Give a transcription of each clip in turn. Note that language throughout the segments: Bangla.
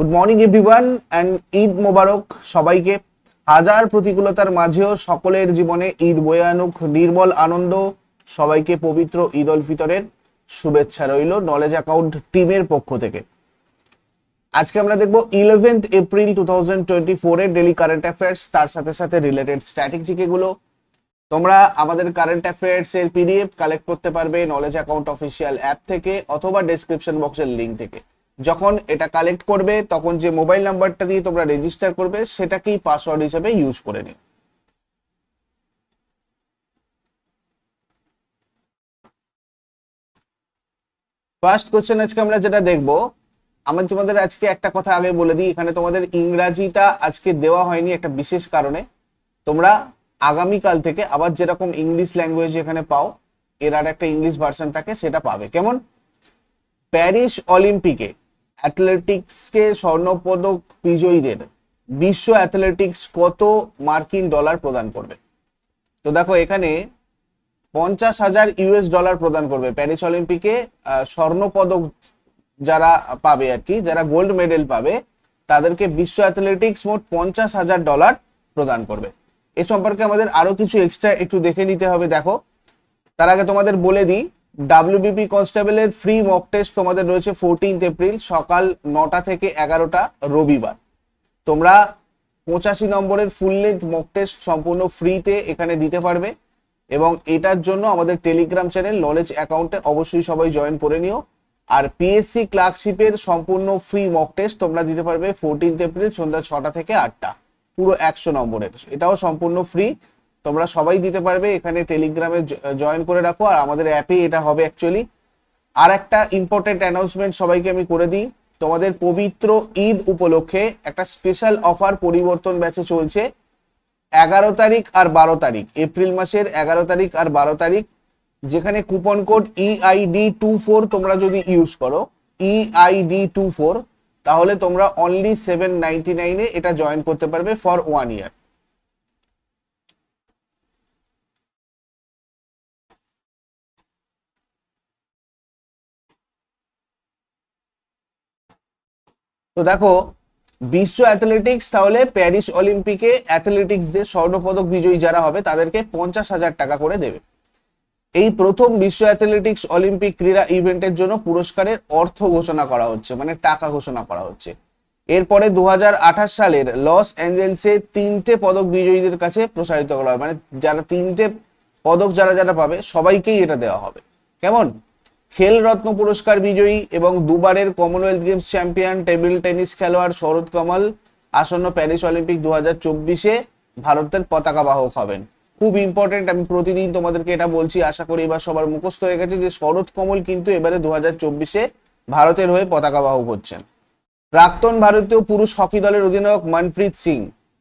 good morning everyone and Eid Mubarak সবাইকে হাজার প্রতিকূলতার মাঝেও সকলের জীবনে ঈদ বয়ে আনুক নির্মল আনন্দ সবাইকে পবিত্র ঈদ অল ফিতরের শুভেচ্ছা রইল নলেজ অ্যাকাউন্ট টিমের পক্ষ থেকে আজকে আমরা দেখব eleventh April two thousand twenty ফোরের ডেলি কারেন্ট অ্যাফেয়ার্স তার সাথে সাথে রিলেটেড স্ট্র্যাটেজিক এগুলো তোমরা আমাদের কারেন্ট অ্যাফেয়ার্স এর পিডিএফ কালেক্ট করতে পারবে নলেজ অ্যাকাউন্ট অফিসিয়াল অ্যাপ থেকে অথবা ডেসক্রিপশন বক্সের লিঙ্ক থেকে যখন এটা কালেক্ট করবে তখন যে মোবাইল নাম্বারটা দিয়ে তোমরা রেজিস্টার করবে সেটাকেই পাসওয়ার্ড হিসেবে ইউজ করে নিও ফার্স্ট কোশ্চেন আজকে আমরা যেটা দেখব আমি তোমাদের আজকে একটা কথা আগে বলে দিই এখানে তোমাদের ইংরাজিটা আজকে দেওয়া হয়নি একটা বিশেষ কারণে তোমরা আগামীকাল থেকে আবার যেরকম ইংলিশ ল্যাঙ্গুয়েজ এখানে পাও এর আর একটা ইংলিশ ভার্সন থাকে সেটা পাবে কেমন প্যারিস অলিম্পিকে অ্যাথলেটিক্সকে স্বর্ণপদক বিজয়ীদের বিশ্ব অ্যাথলেটিক্স কত মার্কিন ডলার প্রদান করবে তো দেখো এখানে পঞ্চাশ হাজার ইউএস ডলার প্রদান করবে প্যারিস অলিম্পিকে স্বর্ণপদক যারা পাবে আর কি যারা গোল্ড মেডেল পাবে তাদেরকে বিশ্ব অ্যাথলেটিক্স মোট পঞ্চাশ হাজার ডলার প্রদান করবে এ সম্পর্কে আমাদের আরো কিছু এক্সট্রা একটু দেখে নিতে হবে দেখো তার আগে তোমাদের বলে দিই ডাব্লিউবিপি কনস্টেবলের ফ্রি মক টেস্ট তোমাদের রয়েছে ফোরটিন্থ এপ্রিল সকাল নটা থেকে এগারোটা রবিবার তোমরা পঁচাশি নম্বরের ফুল লেন্থ মক টেস্ট সম্পূর্ণ ফ্রিতে এখানে দিতে পারবে এবং এটার জন্য আমাদের টেলিগ্রাম চ্যানেল নলেজ অ্যাকাউন্টে অবশ্যই সবাই জয়েন করে নিও আর পিএসসি ক্লার্কশিপের সম্পূর্ণ ফ্রি মক টেস্ট তোমরা দিতে পারবে ফোরটিন্থ এপ্রিল সন্ধ্যা ছটা থেকে আটটা পুরো একশো নম্বরের এটাও সম্পূর্ণ ফ্রি তোমরা সবাই দিতে পারবে এখানে টেলিগ্রামে জয়েন করে রাখো আর আমাদের অ্যাপে এটা হবে অ্যাকচুয়ালি আর একটা ইম্পর্টেন্ট অ্যানাউন্সমেন্ট সবাইকে আমি করে দিই তোমাদের পবিত্র ঈদ উপলক্ষে একটা স্পেশাল অফার পরিবর্তন ব্যাচে চলছে এগারো তারিখ আর বারো তারিখ এপ্রিল মাসের এগারো তারিখ আর বারো তারিখ যেখানে coupon code EID two four তোমরা যদি ইউজ করো ইআইডি টু ফোর তাহলে তোমরা অনলি সেভেন নাইনটি নাইনে এটা জয়েন করতে পারবে ফর ওয়ান ইয়ার তো দেখো বিশ্ব অ্যাথলেটিক্স তাহলে প্যারিস অলিম্পিকে অ্যাথলেটিক্সদের স্বর্ণপদক বিজয়ী যারা হবে তাদেরকে পঞ্চাশ হাজার টাকা করে দেবে এই প্রথম বিশ্ব অ্যাথলেটিক্স অলিম্পিক ক্রীড়া ইভেন্টের জন্য পুরস্কারের অর্থ ঘোষণা করা হচ্ছে মানে টাকা ঘোষণা করা হচ্ছে এরপরে দু সালের লস অ্যাঞ্জেলসে তিনটে পদক বিজয়ীদের কাছে প্রসারিত করা হবে মানে যারা তিনটে পদক যারা যারা পাবে সবাইকেই এটা দেওয়া হবে কেমন খেল রত্ন পুরস্কার বিজয়ী এবং দুবারের Commonwealth Games champion table tennis খেলোয়াড় শরৎ কমল আসন্ন প্যারিস অলিম্পিক দু হাজার চব্বিশে ভারতের পতাকা বাহক হবেন খুব ইম্পর্টেন্ট আমি প্রতিদিন তোমাদেরকে এটা বলছি আশা করি এবার সবার মুখস্থ হয়ে গেছে যে শরৎ কমল কিন্তু এবারে দু হাজার চব্বিশে ভারতের হয়ে পতাকা বাহক হচ্ছেন প্রাক্তন ভারতীয় পুরুষ হকি দলের অধিনায়ক মনপ্রীত সিং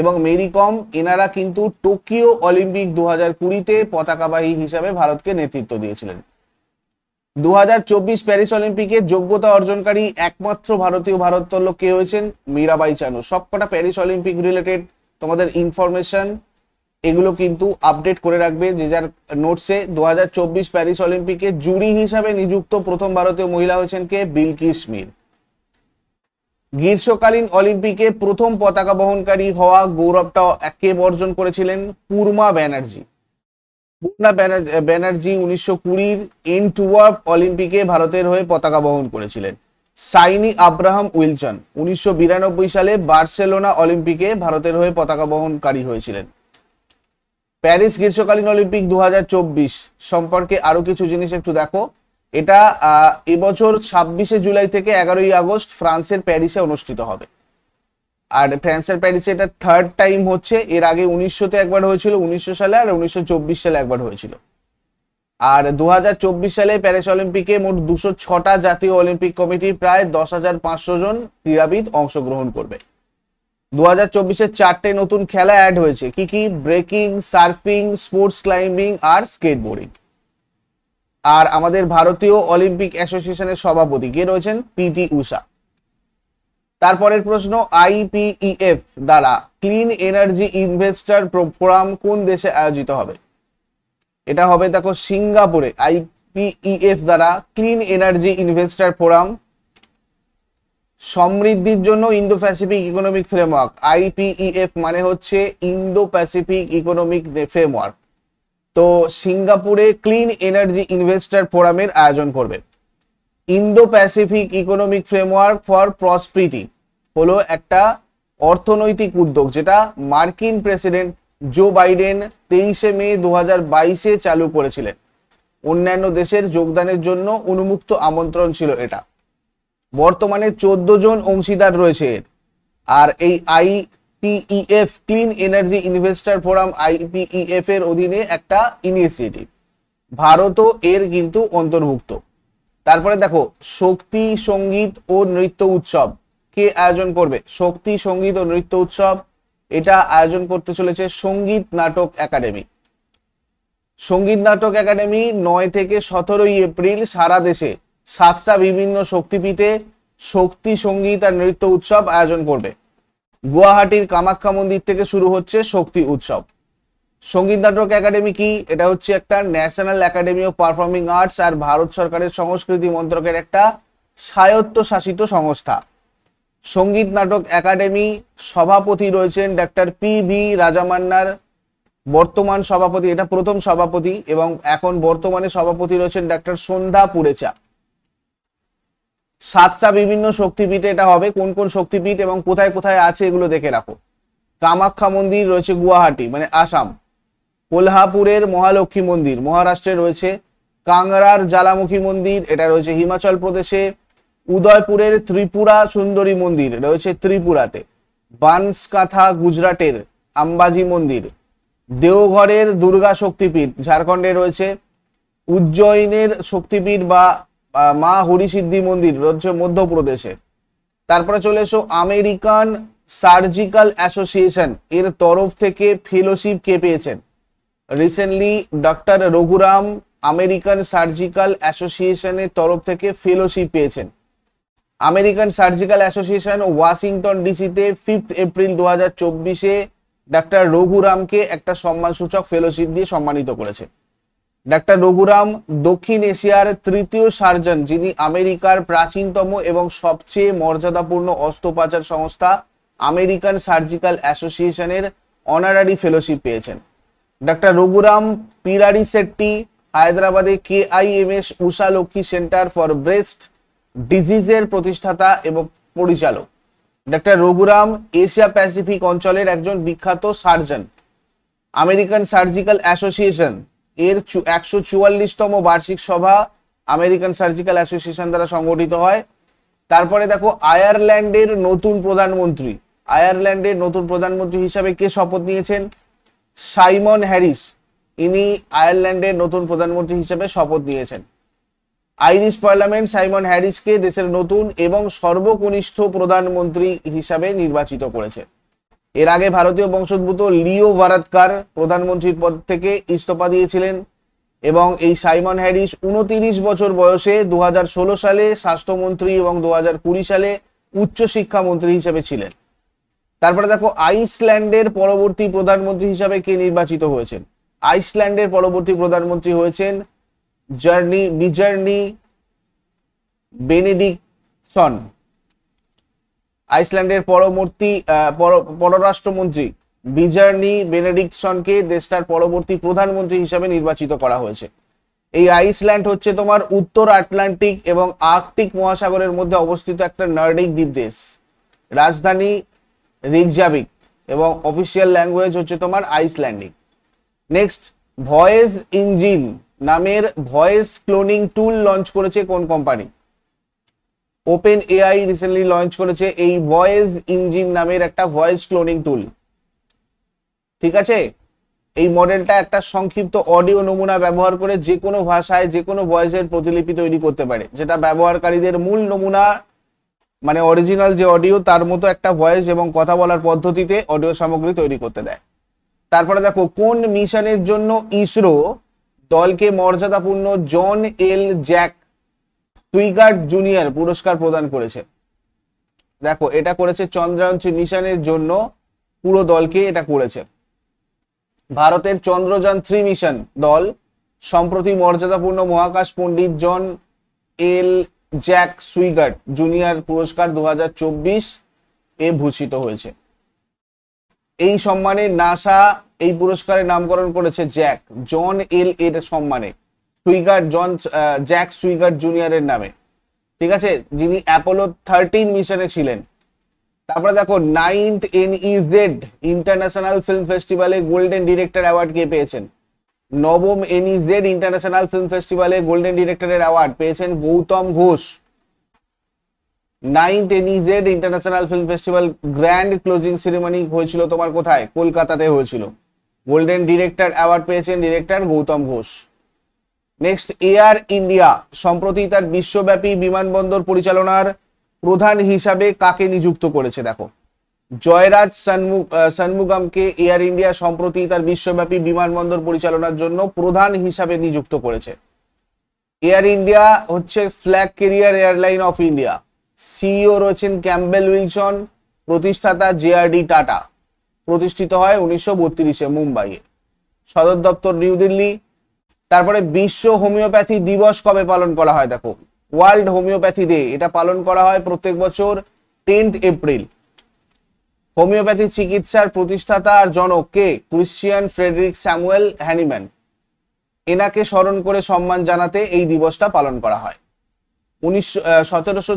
এবং মেরি কম এনারা কিন্তু টোকিও অলিম্পিক দু হাজার কুড়িতে পতাকাবাহী হিসাবে ভারতকে নেতৃত্ব দিয়েছিলেন চব্বিশ প্যারিস অলিম্পিকে যোগ্যতা অর্জনকারী একমাত্র ভারতীয় ভারোত্তোলক কে হয়েছেন মীরাবাই চানু সবকটা প্যারিস অলিম্পিক রিলেটেড তোমাদের ইনফরমেশন এগুলো কিন্তু আপডেট করে রাখবে যে যার নোটসে দু প্যারিস অলিম্পিকে জুরি হিসাবে নিযুক্ত প্রথম ভারতীয় মহিলা হয়েছেন কে বিলকিস মির গ্রীষ্মকালীন অলিম্পিকে প্রথম পতাকা বহনকারী হওয়া গৌরবটা কে বর্জন করেছিলেন পূর্মা ব্যানার্জি পূর্ণা ব্যানার্জি উনিশশো কুড়ির এনটুয়ার্প অলিম্পিকে ভারতের হয়ে পতাকা বহন করেছিলেন সাইনি আব্রাহাম উইলসন উনিশশো সালে বার্সেলোনা অলিম্পিকে ভারতের হয়ে পতাকা বহনকারী হয়েছিলেন প্যারিস গ্রীষ্মকালীন অলিম্পিক দু সম্পর্কে আরো কিছু জিনিস একটু দেখো এটা এবছর ছাব্বিশে জুলাই থেকে এগারোই আগস্ট ফ্রান্সের প্যারিসে অনুষ্ঠিত হবে আর ফ্রান্সের প্যারিসে এটা থার্ড টাইম হচ্ছে এর আগে উনিশশোতে একবার হয়েছিল উনিশশো সালে আর উনিশশো সালে একবার হয়েছিল আর দু সালে প্যারিস অলিম্পিকে মোট দুশো ছটা জাতীয় অলিম্পিক কমিটির প্রায় দশ হাজার পাঁচশো জন ক্রীড়াবিদ অংশগ্রহণ করবে দু হাজার চব্বিশে চারটে নতুন খেলা অ্যাড হয়েছে কি কি ব্রেকিং সার্ফিং স্পোর্টস ক্লাইম্বিং আর স্কেটবোর্ডিং আর আমাদের ভারতীয় অলিম্পিক অ্যাসোসিয়েশনের সভাপতি কে রয়েছেন পিটি উষা তারপরের প্রশ্ন আইপিইএফ e দ্বারা ক্লিন এনার্জি ইনভেস্টার প্রোগ্রাম কোন দেশে আয়োজিত হবে এটা হবে দেখো সিঙ্গাপুরে আইপিইএফ e দ্বারা ক্লিন এনার্জি ইনভেস্টার ফোরাম সমৃদ্ধির জন্য Indo Pacific economic framework IPEF মানে হচ্ছে ইন্দো প্যাসিফিক ইকোনমিক ফ্রেমওয়ার্ক তো সিঙ্গাপুরে ক্লিন এনার্জি ইনভেস্টার ফোরামের আয়োজন করবে Indo Pacific economic framework for prosperity হলো একটা অর্থনৈতিক উদ্যোগ যেটা মার্কিন প্রেসিডেন্ট জো বাইডেন তেইশে মে দু বাইশে চালু করেছিলেন অন্যান্য দেশের যোগদানের জন্য উন্মুক্ত আমন্ত্রণ ছিল এটা বর্তমানে চোদ্দ জন অংশীদার রয়েছে এর আর এই IPEF clean energy investor forum IPEF এর অধীনে একটা ইনিশিয়েটিভ ভারতও এর কিন্তু অন্তর্ভুক্ত তারপরে দেখো শক্তি সঙ্গীত ও নৃত্য উৎসব কে আয়োজন করবে শক্তি সঙ্গীত ও নৃত্য উৎসব এটা আয়োজন করতে চলেছে সঙ্গীত নাটক একাডেমি সঙ্গীত নাটক একাডেমি নয় থেকে সতেরোই এপ্রিল সারা দেশে সাতটা বিভিন্ন শক্তিপীঠে শক্তি সঙ্গীত আর নৃত্য উৎসব আয়োজন করবে গুয়াহাটির কামাখ্যা মন্দির থেকে শুরু হচ্ছে শক্তি উৎসব সঙ্গীত নাটক একাডেমি কি এটা হচ্ছে একটা national academy of performing arts আর ভারত সরকারের সংস্কৃতি মন্ত্রকের একটা স্বায়ত্তশাসিত সংস্থা সঙ্গীত নাটক একাডেমি সভাপতি রয়েছেন ডাক্তার পি ভি রাজামান্নার বর্তমান সভাপতি এটা প্রথম সভাপতি এবং এখন বর্তমানে সভাপতি রয়েছেন ডাক্তার সন্ধ্যা পুরেচা সাতটা বিভিন্ন শক্তিপীঠে এটা হবে কোন কোন শক্তিপীঠ এবং কোথায় কোথায় আছে এগুলো দেখে রাখো কামাখ্যা মন্দির রয়েছে গুয়াহাটি মানে আসাম কোলহাপুরের মহালক্ষ্মী মন্দির মহারাষ্ট্রে রয়েছে কাংরার জ্বালামুখী মন্দির এটা রয়েছে হিমাচল প্রদেশে উদয়পুরের ত্রিপুরা সুন্দরী মন্দির রয়েছে ত্রিপুরাতে বানসকাথা গুজরাটের আম্বাজি মন্দির দেওঘরের দুর্গা শক্তিপীঠ ঝাড়খণ্ডে রয়েছে উজ্জয়িনের শক্তিপীঠ বা মা হরিসিদ্ধি মন্দির রয়েছে মধ্যপ্রদেশে তারপরে চলে এসো আমেরিকান সার্জিক্যাল অ্যাসোসিয়েশন এর তরফ থেকে ফেলোশিপ কে পেয়েছেন recently doctor Raghuram American surgical অ্যাসোসিয়েশনের তরফ থেকে ফেলোশিপ পেয়েছেন আমেরিকান সার্জিক্যাল অ্যাসোসিয়েশন ওয়াশিংটন ডিসিতে ফিফথ এপ্রিল দু হাজার চব্বিশে ডাক্তার রঘুরামকে একটা সম্মানসূচক ফেলোশিপ দিয়ে সম্মানিত করেছে ডাক্তার রঘুরাম দক্ষিণ এশিয়ার তৃতীয় সার্জন যিনি আমেরিকার প্রাচীনতম এবং সবচেয়ে মর্যাদাপূর্ণ অস্ত্রোপচার সংস্থা আমেরিকান সার্জিক্যাল অ্যাসোসিয়েশনের অনারারি ফেলোশিপ পেয়েছেন ডাক্তার রঘুরাম পিরারি শেট্টি হায়দ্রাবাদে K I M S Usha Lakshmi centre for breast ডিজিজের প্রতিষ্ঠাতা এবং পরিচালক ডাক্তার রঘুরাম এশিয়া প্যাসিফিক অঞ্চলের একজন বিখ্যাত সার্জন আমেরিকান সার্জিক্যাল অ্যাসোসিয়েশন এর একশো চুয়াল্লিশতম বার্ষিক সভা আমেরিকান সার্জিক্যাল অ্যাসোসিয়েশন দ্বারা সংগঠিত হয় তারপরে দেখো আয়ারল্যান্ডের নতুন প্রধানমন্ত্রী আয়ারল্যান্ডের নতুন প্রধানমন্ত্রী হিসাবে কে শপথ নিয়েছেন সাইমন হ্যারিস ইনি আয়ারল্যান্ডের নতুন প্রধানমন্ত্রী হিসেবে শপথ নিয়েছেন আইরিশ পার্লামেন্ট সাইমন হ্যারিসকে দেশের নতুন এবং সর্বকনিষ্ঠ প্রধানমন্ত্রী হিসাবে নির্বাচিত করেছে এর আগে ভারতীয় বংশোদ্ভূত লিও ভারাতকার প্রধানমন্ত্রীর পদ থেকে ইস্তফা দিয়েছিলেন এবং এই সাইমন হ্যারিস উনতিরিশ বছর বয়সে দু সালে স্বাস্থ্যমন্ত্রী এবং দু সালে মন্ত্রী হিসেবে ছিলেন তারপরে দেখো আইসল্যান্ডের পরবর্তী প্রধানমন্ত্রী হিসাবে কে নির্বাচিত হয়েছেন আইসল্যান্ডের পরবর্তী প্রধানমন্ত্রী হয়েছেন জার্নি বিজার্নি বেনেডিকসন আইসল্যান্ডের পরবর্তী পররাষ্ট্রমন্ত্রী বিজার্নি বেনেডিকসনকে দেশটার পরবর্তী প্রধানমন্ত্রী হিসাবে নির্বাচিত করা হয়েছে এই আইসল্যান্ড হচ্ছে তোমার উত্তর আটলান্টিক এবং আর্কটিক মহাসাগরের মধ্যে অবস্থিত একটা নার্ডিক দ্বীপ দেশ রাজধানী রিকজাবিক এবং অফিসিয়াল ল্যাঙ্গুয়েজ হচ্ছে তোমার আইসল্যান্ডিক নেক্সট ভয়েস ইঞ্জিন নামের ভয়েস ক্লোনিং টুল লঞ্চ করেছে কোন company open AI recently launch করেছে এই ভয়েস ইঞ্জিন নামের একটা ভয়েস ক্লোনিং টুল ঠিক আছে এই মডেলটা একটা সংক্ষিপ্ত অডিও নমুনা ব্যবহার করে যে কোনো ভাষায় যে কোনো ভয়েসের প্রতিলিপি তৈরি করতে পারে যেটা ব্যবহারকারীদের মূল নমুনা মানে অরিজিনাল যে অডিও তার মতো একটা ভয়েস এবং কথা বলার পদ্ধতিতে অডিও সামগ্রী তৈরি করতে দেয় তারপরে দেখো কোন মিশনের জন্য ইসরো দলকে মর্যাদাপূর্ণ জন এল জ্যাক সুইগার্ড জুনিয়র পুরস্কার প্রদান করেছে দেখো এটা করেছে চন্দ্রায়ণ মিশনের জন্য পুরো দলকে এটা করেছে ভারতের চন্দ্রযান থ্রি মিশন দল সম্প্রতি মর্যাদাপূর্ণ মহাকাশ পণ্ডিত জন এল জ্যাক সুইগার্ট জুনিয়র পুরস্কার দু এ ভূষিত হয়েছে এই সম্মানে নাসা এই পুরস্কারের নামকরণ করেছে জ্যাক জন এল এর সম্মানে সুইগার জন জ্যাক সুইগার্ট জুনিয়রের নামে ঠিক আছে যিনি অ্যাপোলো থার্টিন মিশনে ছিলেন তারপরে দেখো ninth N E Z international film ফেস্টিভ্যালে গোল্ডেন ডিরেক্টর অ্যাওয়ার্ড কে পেয়েছেন নবম এনইজেড ইন্টারন্যাশনাল ফিল্ম ফেস্টিভ্যালে গোল্ডেন ডিরেক্টরের অ্যাওয়ার্ড পেয়েছেন Gautam Ghosh ninth NEZ international film festival grand closing ceremony হয়েছিল তোমার কোথায় কলকাতাতে হয়েছিল গোল্ডেন ডিরেক্টর অ্যাওয়ার্ড পেয়েছেন director Gautam Ghosh next air India সম্প্রতি তার বিশ্বব্যাপী বিমানবন্দর পরিচালনার প্রধান হিসাবে কাকে নিযুক্ত করেছে দেখো জয়রাজ সন্মুখ সন্মুগমকে এয়ার ইন্ডিয়া সম্প্রতি তার বিশ্বব্যাপী বিমানবন্দর পরিচালনার জন্য প্রধান হিসাবে নিযুক্ত করেছে এয়ার ইন্ডিয়া হচ্ছে flag carrier airline of India CEO রয়েছেন ক্যাম্বেল উইলসন প্রতিষ্ঠাতা জেআরডি টাটা প্রতিষ্ঠিত হয় উনিশশো বত্রিশে মুম্বাইয়ে সদর দপ্তর নিউ দিল্লি তারপরে বিশ্ব হোমিওপ্যাথি দিবস কবে পালন করা হয় দেখো ওয়ার্ল্ড হোমিওপ্যাথি ডে এটা পালন করা হয় প্রত্যেক বছর টেন্থ এপ্রিল হোমিওপ্যাথি চিকিৎসার প্রতিষ্ঠাতা আর জনক কে ক্রিশ্চিয়ান ফ্রেডরিক স্যামুয়েল হ্যানিম্যান এনাকে স্মরণ করে সম্মান জানাতে এই দিবসটা পালন করা হয় উনিশশো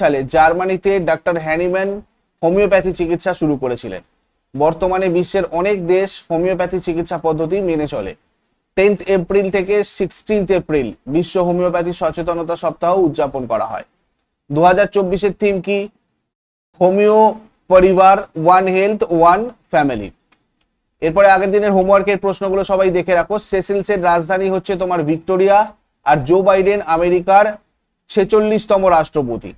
সালে জার্মানিতে ডাক্তার হ্যানিম্যান হোমিওপ্যাথি চিকিৎসা শুরু করেছিলেন বর্তমানে বিশ্বের অনেক দেশ হোমিওপ্যাথি চিকিৎসা পদ্ধতি মেনে চলে টেন্থ এপ্রিল থেকে সিক্সটিন্থ এপ্রিল বিশ্ব হোমিওপ্যাথি সচেতনতা সপ্তাহ উদযাপন করা হয় দু হাজার থিম কি হোমিও পরিবার ওয়ান হেলথ ওয়ান ফ্যামিলি এরপরে আগের দিনের হোমওয়ার্কের প্রশ্নগুলো সবাই দেখে রাখো সেসেলসের রাজধানী হচ্ছে তোমার ভিক্টোরিয়া আর জো বাইডেন আমেরিকার ছেচল্লিশতম রাষ্ট্রপতি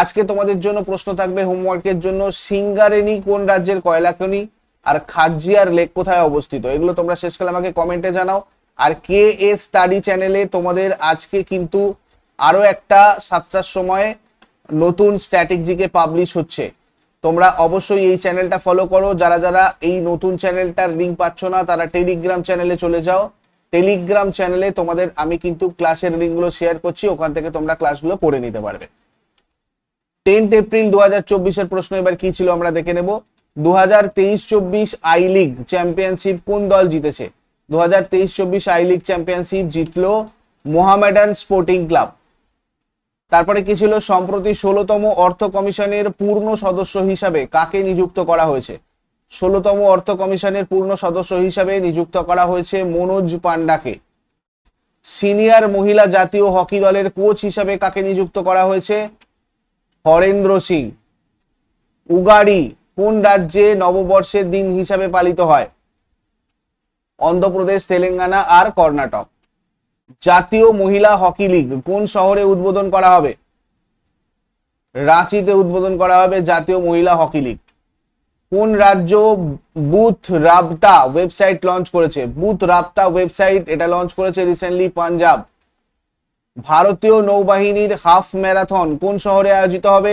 আজকে তোমাদের জন্য প্রশ্ন থাকবে হোমওয়ার্কের জন্য সিঙ্গারেনি কোন রাজ্যের খনি আর খাজিয়ার লেক কোথায় অবস্থিত এগুলো তোমরা শেষকালে আমাকে কমেন্টে জানাও আর কে এ স্টাডি চ্যানেলে তোমাদের আজকে কিন্তু আরও একটা সাতটার সময় নতুন স্ট্র্যাটেজিকে পাবলিশ হচ্ছে তোমরা অবশ্যই এই চ্যানেলটা ফলো করো যারা যারা এই নতুন চ্যানেলটার লিঙ্ক পাচ্ছ না তারা টেলিগ্রাম চ্যানেলে চলে যাও টেলিগ্রাম চ্যানেলে তোমাদের আমি কিন্তু ক্লাসের লিঙ্কগুলো শেয়ার করছি ওখান থেকে তোমরা ক্লাসগুলো পড়ে নিতে পারবে টেন্থ এপ্রিল দু হাজার চব্বিশের প্রশ্ন এবার কি ছিল আমরা দেখে নেব দু হাজার তেইশ চব্বিশ আই লিগ চ্যাম্পিয়নশিপ কোন দল জিতেছে দু হাজার তেইশ চব্বিশ আই লিগ চ্যাম্পিয়নশিপ জিতলো মোহামেডান স্পোর্টিং ক্লাব তারপরে কি ছিল সম্প্রতি ষোলোতম অর্থ কমিশনের পূর্ণ সদস্য হিসাবে কাকে নিযুক্ত করা হয়েছে ষোলোতম অর্থ কমিশনের পূর্ণ সদস্য হিসাবে নিযুক্ত করা হয়েছে মনোজ পান্ডাকে সিনিয়র মহিলা জাতীয় হকি দলের কোচ হিসাবে কাকে নিযুক্ত করা হয়েছে হরেন্দ্র সিং উগাড়ি কোন রাজ্যে নববর্ষের দিন হিসাবে পালিত হয় অন্ধ্রপ্রদেশ তেলেঙ্গানা আর কর্ণাটক জাতীয় মহিলা হকি লীগ কোন শহরে উদ্বোধন করা হবে রাঁচিতে উদ্বোধন করা হবে জাতীয় মহিলা হকি লীগ কোন রাজ্য বুথ রাবতা ওয়েবসাইট লঞ্চ করেছে বুথ রাবতা ওয়েবসাইট এটা লঞ্চ করেছে রিসেন্টলি পাঞ্জাব ভারতীয় নৌবাহিনীর হাফ ম্যারাথন কোন শহরে আয়োজিত হবে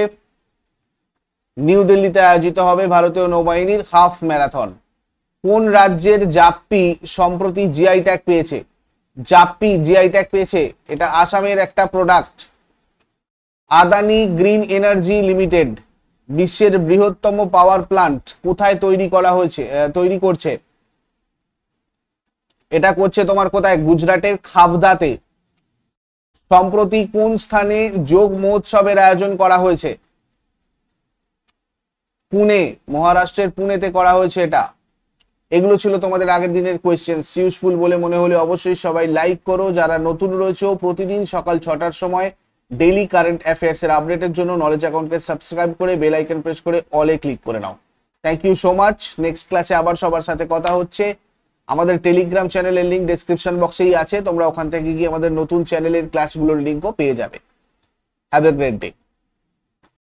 নিউ দিল্লিতে আয়োজিত হবে ভারতীয় নৌবাহিনীর হাফ ম্যারাথন কোন রাজ্যের জাপ্পি সম্প্রতি জিআই ট্যাগ পেয়েছে জাপি জিআই ট্যাগ পেয়েছে এটা আসামের একটা product Adani green energy limited বিশ্বের বৃহত্তম পাওয়ার প্লান্ট কোথায় তৈরি করা হয়েছে তৈরি করছে এটা করছে তোমার কোথায় গুজরাটের খাবদাতে সম্প্রতি কোন স্থানে যোগ মহোৎসবের আয়োজন করা হয়েছে পুনে মহারাষ্ট্রের পুনেতে করা হয়েছে এটা এগুলো ছিল তোমাদের আগের দিনের কোয়েশ্চেন ইউজফুল বলে মনে হলে অবশ্যই সবাই লাইক করো যারা নতুন রয়েছে প্রতিদিন সকাল ছটার সময় ডেইলি কারেন্ট অ্যাফেয়ার্স এর আপডেটের জন্য নলেজ অ্যাকাউন্টকে সাবস্ক্রাইব করে বেল আইকন প্রেস করে অলে ক্লিক করে নাও thank you so much next ক্লাসে আবার সবার সাথে কথা হচ্ছে আমাদের টেলিগ্রাম চ্যানেলের লিঙ্ক ডেসক্রিপশন বক্সেই আছে তোমরা ওখান থেকে গিয়ে আমাদের নতুন চ্যানেলের ক্লাসগুলোর লিঙ্কও পেয়ে যাবে হ্যাভ এ গ্রেট ডে